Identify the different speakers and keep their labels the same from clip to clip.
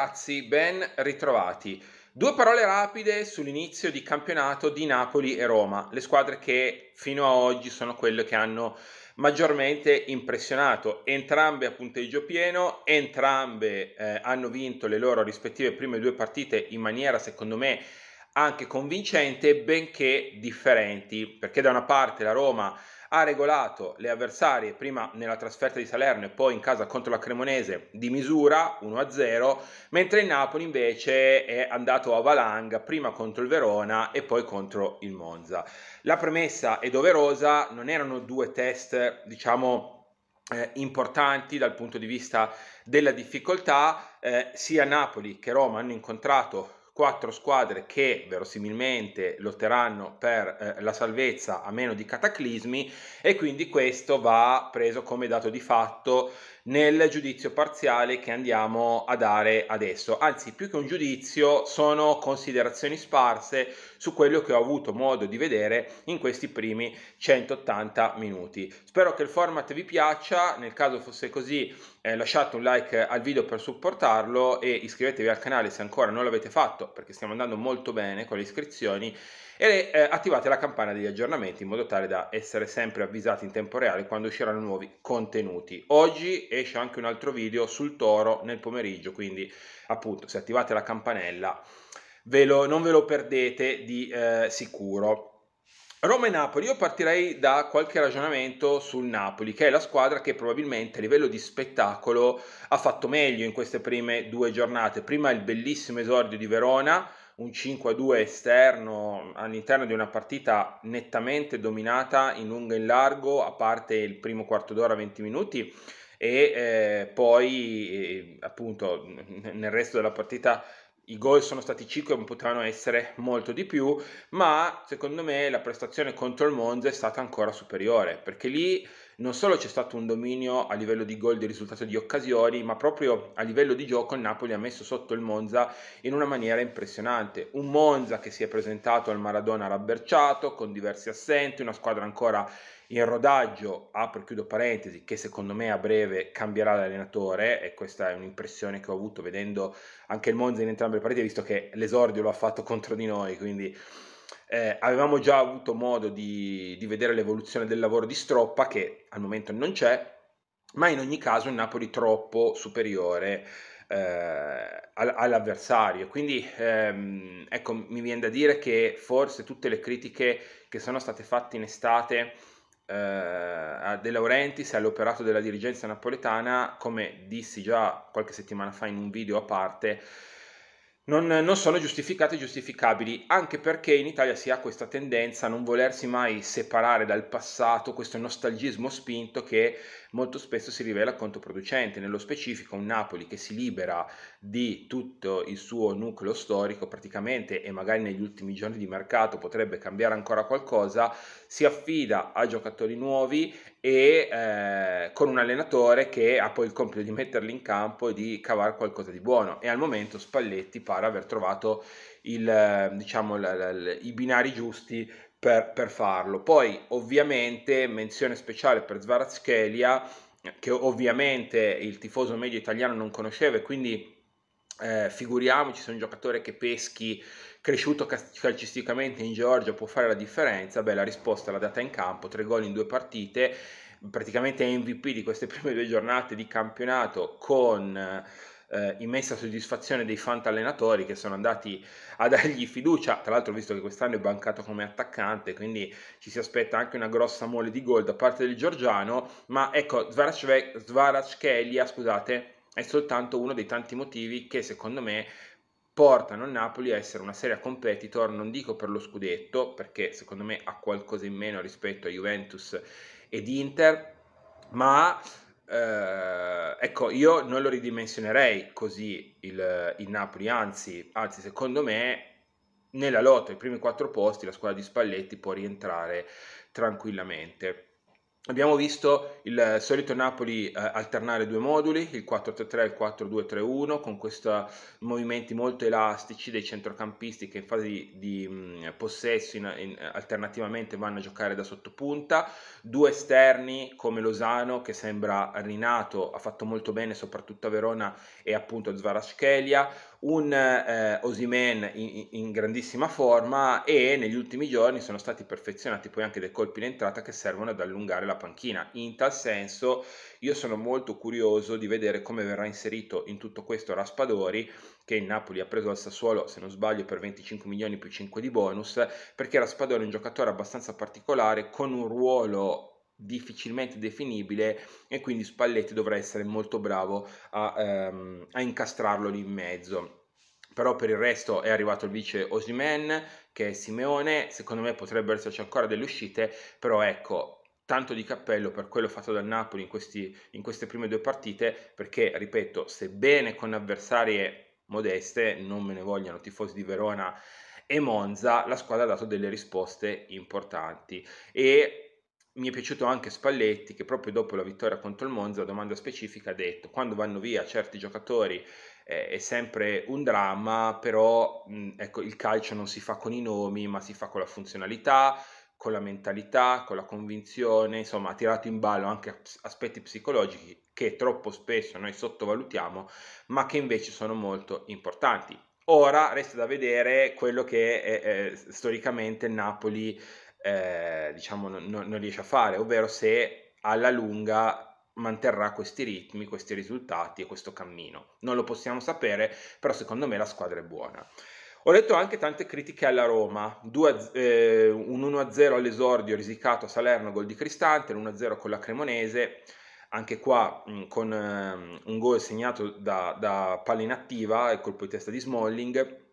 Speaker 1: ragazzi, ben ritrovati. Due parole rapide sull'inizio di campionato di Napoli e Roma, le squadre che fino a oggi sono quelle che hanno maggiormente impressionato. Entrambe a punteggio pieno, entrambe eh, hanno vinto le loro rispettive prime due partite in maniera, secondo me, anche convincente, benché differenti, perché da una parte la Roma ha regolato le avversarie prima nella trasferta di Salerno e poi in casa contro la Cremonese di misura 1-0, mentre il Napoli invece è andato a valanga prima contro il Verona e poi contro il Monza. La premessa è doverosa, non erano due test, diciamo, eh, importanti dal punto di vista della difficoltà, eh, sia Napoli che Roma hanno incontrato quattro squadre che verosimilmente lotteranno per eh, la salvezza a meno di cataclismi e quindi questo va preso come dato di fatto nel giudizio parziale che andiamo a dare adesso. Anzi, più che un giudizio, sono considerazioni sparse su quello che ho avuto modo di vedere in questi primi 180 minuti. Spero che il format vi piaccia, nel caso fosse così eh, lasciate un like al video per supportarlo e iscrivetevi al canale se ancora non l'avete fatto perché stiamo andando molto bene con le iscrizioni e eh, attivate la campana degli aggiornamenti in modo tale da essere sempre avvisati in tempo reale quando usciranno nuovi contenuti. Oggi esce anche un altro video sul toro nel pomeriggio, quindi appunto se attivate la campanella ve lo, non ve lo perdete di eh, sicuro. Roma e Napoli, io partirei da qualche ragionamento sul Napoli, che è la squadra che probabilmente a livello di spettacolo ha fatto meglio in queste prime due giornate. Prima il bellissimo esordio di Verona, un 5-2 esterno all'interno di una partita nettamente dominata in lungo e in largo, a parte il primo quarto d'ora 20 minuti e eh, poi eh, appunto nel resto della partita i gol sono stati 5 e potevano essere molto di più, ma secondo me la prestazione contro il Monza è stata ancora superiore, perché lì non solo c'è stato un dominio a livello di gol, di risultato di occasioni, ma proprio a livello di gioco il Napoli ha messo sotto il Monza in una maniera impressionante. Un Monza che si è presentato al Maradona rabberciato, con diversi assenti, una squadra ancora in rodaggio, apro e chiudo parentesi, che secondo me a breve cambierà l'allenatore e questa è un'impressione che ho avuto vedendo anche il Monza in entrambe le partite, visto che l'esordio lo ha fatto contro di noi, quindi eh, avevamo già avuto modo di, di vedere l'evoluzione del lavoro di Stroppa che al momento non c'è, ma in ogni caso il Napoli troppo superiore eh, all'avversario. Quindi ehm, ecco, mi viene da dire che forse tutte le critiche che sono state fatte in estate eh, a De Laurentiis e all'operato della dirigenza napoletana, come dissi già qualche settimana fa in un video a parte, non, non, sono giustificate e giustificabili, anche perché in Italia si ha questa tendenza a non volersi mai separare dal passato, questo nostalgismo spinto che molto spesso si rivela controproducente, nello specifico un Napoli che si libera di tutto il suo nucleo storico praticamente e magari negli ultimi giorni di mercato potrebbe cambiare ancora qualcosa, si affida a giocatori nuovi e eh, con un allenatore che ha poi il compito di metterli in campo e di cavare qualcosa di buono e al momento Spalletti pare aver trovato il, diciamo, l- l- i binari giusti per, per farlo. Poi ovviamente menzione speciale per Svarazchelia, che ovviamente il tifoso medio italiano non conosceva e quindi eh, figuriamoci se un giocatore che peschi cresciuto calcisticamente in Georgia può fare la differenza, beh la risposta l'ha data in campo, tre gol in due partite, praticamente MVP di queste prime due giornate di campionato con eh, immensa soddisfazione dei fantallenatori che sono andati a dargli fiducia, tra l'altro visto che quest'anno è bancato come attaccante, quindi ci si aspetta anche una grossa mole di gol da parte del Giorgiano, ma ecco, Svarachkelia, scusate, è soltanto uno dei tanti motivi che secondo me portano il Napoli a essere una seria competitor, non dico per lo scudetto, perché secondo me ha qualcosa in meno rispetto a Juventus ed Inter, ma eh, ecco, io non lo ridimensionerei così il, il Napoli, anzi, anzi, secondo me nella lotta ai primi quattro posti la squadra di Spalletti può rientrare tranquillamente. Abbiamo visto il solito Napoli eh, alternare due moduli, il 4-3-3 e il 4-2-3-1, con questi eh, movimenti molto elastici dei centrocampisti che in fase di, di mm, mh, possesso in, in, eh, alternativamente vanno a giocare da sottopunta, due esterni come Lozano che sembra rinato, ha fatto molto bene soprattutto a Verona e appunto a Zvarashkelia, un eh, Osimen in, in, grandissima forma e negli ultimi giorni sono stati perfezionati poi anche dei colpi d'entrata che servono ad allungare la panchina. In tal senso io sono molto curioso di vedere come verrà inserito in tutto questo Raspadori che il Napoli ha preso al Sassuolo se non sbaglio per 25 milioni più 5 di bonus perché Raspadori è un giocatore abbastanza particolare con un ruolo difficilmente definibile e quindi Spalletti dovrà essere molto bravo a, ehm, a incastrarlo lì in mezzo però per il resto è arrivato il vice Osimen che è Simeone, secondo me potrebbero esserci ancora delle uscite, però ecco, tanto di cappello per quello fatto dal Napoli in, questi, in queste prime due partite, perché ripeto, sebbene con avversarie modeste, non me ne vogliano tifosi di Verona e Monza, la squadra ha dato delle risposte importanti e mi è piaciuto anche Spalletti che proprio dopo la vittoria contro il Monza, domanda specifica, ha detto quando vanno via certi giocatori eh, è sempre un dramma, però mh, ecco, il calcio non si fa con i nomi, ma si fa con la funzionalità, con la mentalità, con la convinzione, insomma ha tirato in ballo anche aspetti psicologici che troppo spesso noi sottovalutiamo, ma che invece sono molto importanti. Ora resta da vedere quello che è, è, storicamente Napoli eh, diciamo, non, non riesce a fare, ovvero se alla lunga manterrà questi ritmi, questi risultati e questo cammino. Non lo possiamo sapere, però secondo me la squadra è buona. Ho letto anche tante critiche alla Roma, Due, eh, un 1-0 all'esordio risicato a Salerno, gol di Cristante, l'1-0 con la Cremonese, anche qua mh, mm, con eh, un gol segnato da, da palla inattiva e colpo di testa di Smalling,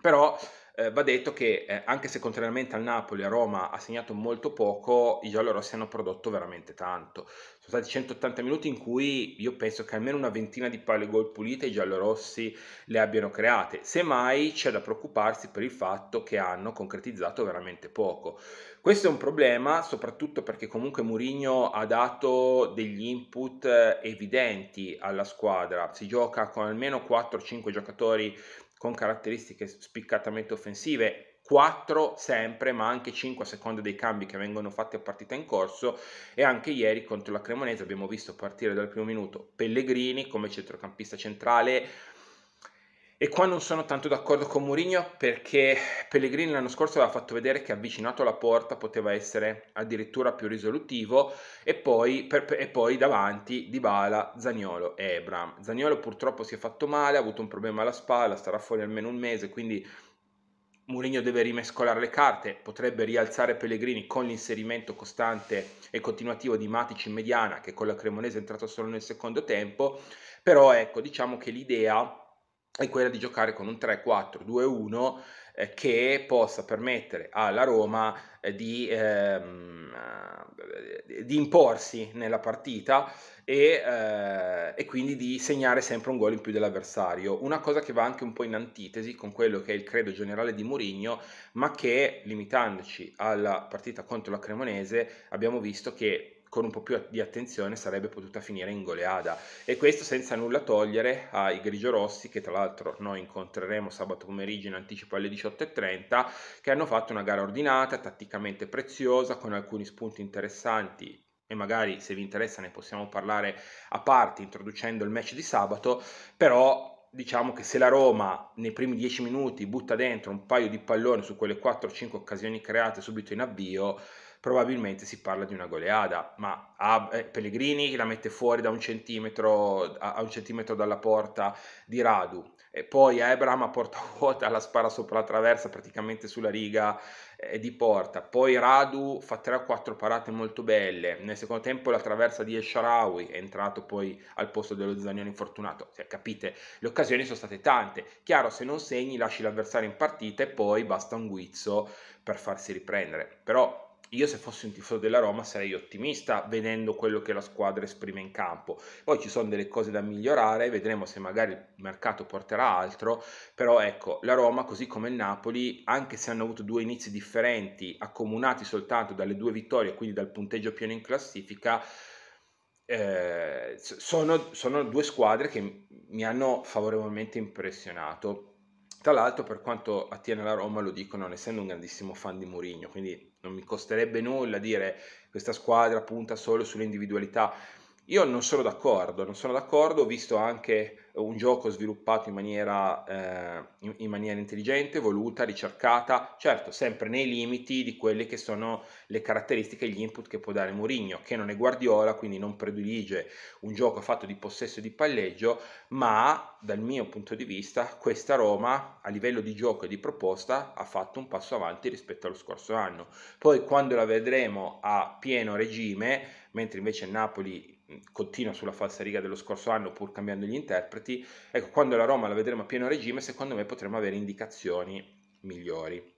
Speaker 1: però eh, va detto che eh, anche se contrariamente al Napoli a Roma ha segnato molto poco, i giallorossi hanno prodotto veramente tanto. Sono stati 180 minuti in cui io penso che almeno una ventina di palle gol pulite i giallorossi le abbiano create. Semmai c'è da preoccuparsi per il fatto che hanno concretizzato veramente poco. Questo è un problema soprattutto perché comunque Mourinho ha dato degli input eh, evidenti alla squadra. Si gioca con almeno 4-5 giocatori con caratteristiche spiccatamente offensive, 4 sempre, ma anche 5 a seconda dei cambi che vengono fatti a partita in corso e anche ieri contro la Cremonese abbiamo visto partire dal primo minuto Pellegrini come centrocampista centrale e qua non sono tanto d'accordo con Mourinho perché Pellegrini l'anno scorso aveva fatto vedere che avvicinato alla porta poteva essere addirittura più risolutivo e poi, per, e poi davanti Dybala, Zagnolo e Ebram. Zagnolo purtroppo si è fatto male, ha avuto un problema alla spalla, starà fuori almeno un mese, quindi Mourinho deve rimescolare le carte, potrebbe rialzare Pellegrini con l'inserimento costante e continuativo di Matic in mediana che con la Cremonese è entrato solo nel secondo tempo, però ecco diciamo che l'idea è quella di giocare con un 3-4-2-1 eh, che possa permettere alla Roma eh, di, ehm, eh, di imporsi nella partita e, eh, e, quindi di segnare sempre un gol in più dell'avversario. Una cosa che va anche un po' in antitesi con quello che è il credo generale di Mourinho, ma che limitandoci alla partita contro la Cremonese abbiamo visto che con un po' più di attenzione sarebbe potuta finire in goleada e questo senza nulla togliere ai grigiorossi che tra l'altro noi incontreremo sabato pomeriggio in anticipo alle 18.30 che hanno fatto una gara ordinata, tatticamente preziosa, con alcuni spunti interessanti e magari se vi interessa ne possiamo parlare a parte introducendo il match di sabato, però diciamo che se la Roma nei primi 10 minuti butta dentro un paio di palloni su quelle 4-5 occasioni create subito in avvio probabilmente si parla di una goleada, ma a, eh, Pellegrini la mette fuori da un centimetro, a, a un centimetro dalla porta di Radu, e poi Abraham a porta vuota la spara sopra la traversa praticamente sulla riga eh, di porta, poi Radu fa 3 o 4 parate molto belle, nel secondo tempo la traversa di Esharawi è entrato poi al posto dello Zagnone infortunato, cioè, capite, le occasioni sono state tante, chiaro se non segni lasci l'avversario in partita e poi basta un guizzo per farsi riprendere, però io se fossi un tifoso della Roma sarei ottimista vedendo quello che la squadra esprime in campo. Poi ci sono delle cose da migliorare, vedremo se magari il mercato porterà altro, però ecco, la Roma così come il Napoli, anche se hanno avuto due inizi differenti, accomunati soltanto dalle due vittorie, quindi dal punteggio pieno in classifica, eh, sono, sono due squadre che mi hanno favorevolmente impressionato tra l'altro per quanto attiene alla Roma lo dico non essendo un grandissimo fan di Mourinho, quindi non mi costerebbe nulla dire questa squadra punta solo sull'individualità io non sono d'accordo, non sono d'accordo, ho visto anche un gioco sviluppato in maniera, eh, in, maniera, intelligente, voluta, ricercata, certo sempre nei limiti di quelle che sono le caratteristiche e gli input che può dare Mourinho, che non è Guardiola, quindi non predilige un gioco fatto di possesso e di palleggio, ma dal mio punto di vista questa Roma a livello di gioco e di proposta ha fatto un passo avanti rispetto allo scorso anno. Poi quando la vedremo a pieno regime, mentre invece Napoli continua sulla falsa riga dello scorso anno pur cambiando gli interpreti, ecco quando la Roma la vedremo a pieno regime secondo me potremo avere indicazioni migliori.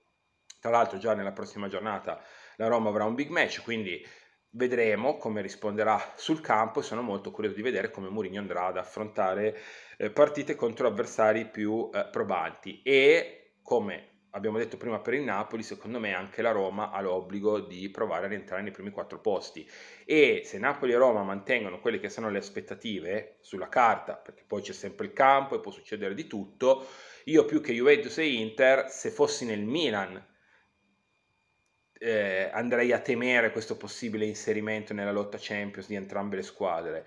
Speaker 1: Tra l'altro già nella prossima giornata la Roma avrà un big match, quindi vedremo come risponderà sul campo e sono molto curioso di vedere come Mourinho andrà ad affrontare eh, partite contro avversari più eh, probanti e come abbiamo detto prima per il Napoli, secondo me anche la Roma ha l'obbligo di provare a rientrare nei primi quattro posti. E se Napoli e Roma mantengono quelle che sono le aspettative sulla carta, perché poi c'è sempre il campo e può succedere di tutto, io più che Juventus e Inter, se fossi nel Milan, eh, andrei a temere questo possibile inserimento nella lotta Champions di entrambe le squadre,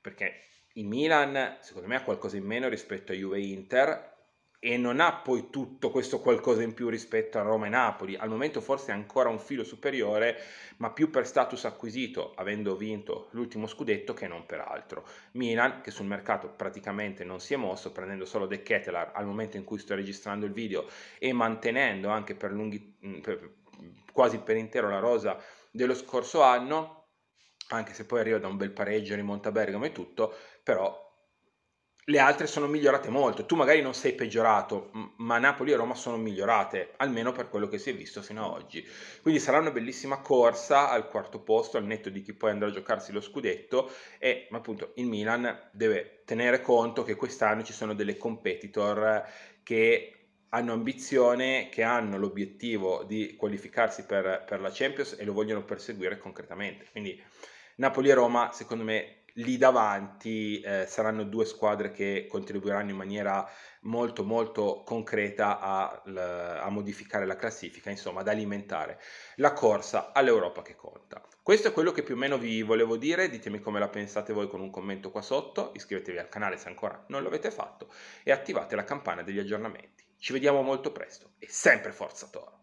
Speaker 1: perché il Milan secondo me ha qualcosa in meno rispetto a Juve e Inter e non ha poi tutto questo qualcosa in più rispetto a Roma e Napoli, al momento forse ancora un filo superiore, ma più per status acquisito, avendo vinto l'ultimo scudetto che non per altro. Milan, che sul mercato praticamente non si è mosso, prendendo solo De Ketelar al momento in cui sto registrando il video e mantenendo anche per lunghi, mm, per, quasi per intero la rosa dello scorso anno, anche se poi arriva da un bel pareggio, rimonta a Bergamo e tutto, però le altre sono migliorate molto. Tu magari non sei peggiorato, ma Napoli e Roma sono migliorate, almeno per quello che si è visto fino ad oggi. Quindi sarà una bellissima corsa al quarto posto, al netto di chi poi andrà a giocarsi lo scudetto. E appunto il Milan deve tenere conto che quest'anno ci sono delle competitor che hanno ambizione, che hanno l'obiettivo di qualificarsi per, per la Champions e lo vogliono perseguire concretamente. Quindi Napoli e Roma, secondo me, lì davanti eh, saranno due squadre che contribuiranno in maniera molto molto concreta a, a, modificare la classifica, insomma ad alimentare la corsa all'Europa che conta. Questo è quello che più o meno vi volevo dire, ditemi come la pensate voi con un commento qua sotto, iscrivetevi al canale se ancora non l'avete fatto e attivate la campana degli aggiornamenti. Ci vediamo molto presto e sempre forza Toro!